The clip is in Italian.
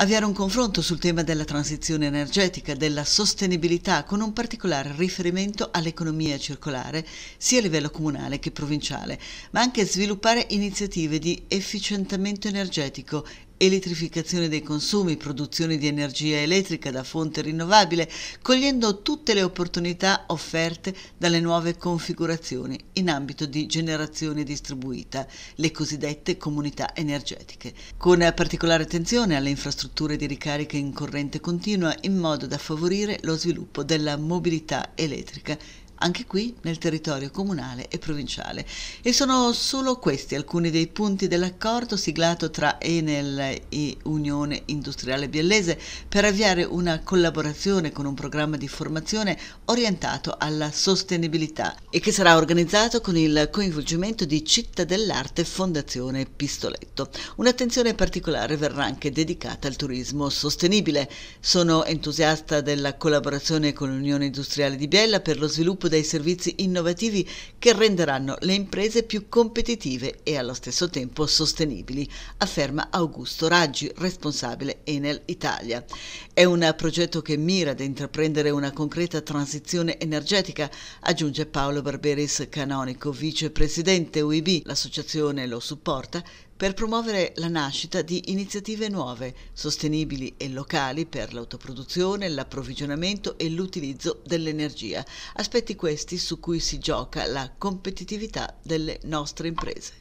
avviare un confronto sul tema della transizione energetica, della sostenibilità, con un particolare riferimento all'economia circolare, sia a livello comunale che provinciale, ma anche sviluppare iniziative di efficientamento energetico elettrificazione dei consumi, produzione di energia elettrica da fonte rinnovabile, cogliendo tutte le opportunità offerte dalle nuove configurazioni in ambito di generazione distribuita, le cosiddette comunità energetiche, con particolare attenzione alle infrastrutture di ricarica in corrente continua in modo da favorire lo sviluppo della mobilità elettrica anche qui nel territorio comunale e provinciale. E sono solo questi alcuni dei punti dell'accordo siglato tra Enel e Unione Industriale Biellese per avviare una collaborazione con un programma di formazione orientato alla sostenibilità e che sarà organizzato con il coinvolgimento di Città dell'Arte Fondazione Pistoletto. Un'attenzione particolare verrà anche dedicata al turismo sostenibile. Sono entusiasta della collaborazione con l'Unione Industriale di Biella per lo sviluppo sviluppo dei servizi innovativi che renderanno le imprese più competitive e allo stesso tempo sostenibili, afferma Augusto Raggi, responsabile Enel Italia. È un progetto che mira ad intraprendere una concreta transizione energetica, aggiunge Paolo Barberis Canonico, vicepresidente UIB. L'associazione lo supporta per promuovere la nascita di iniziative nuove, sostenibili e locali per l'autoproduzione, l'approvvigionamento e l'utilizzo dell'energia, aspetti questi su cui si gioca la competitività delle nostre imprese.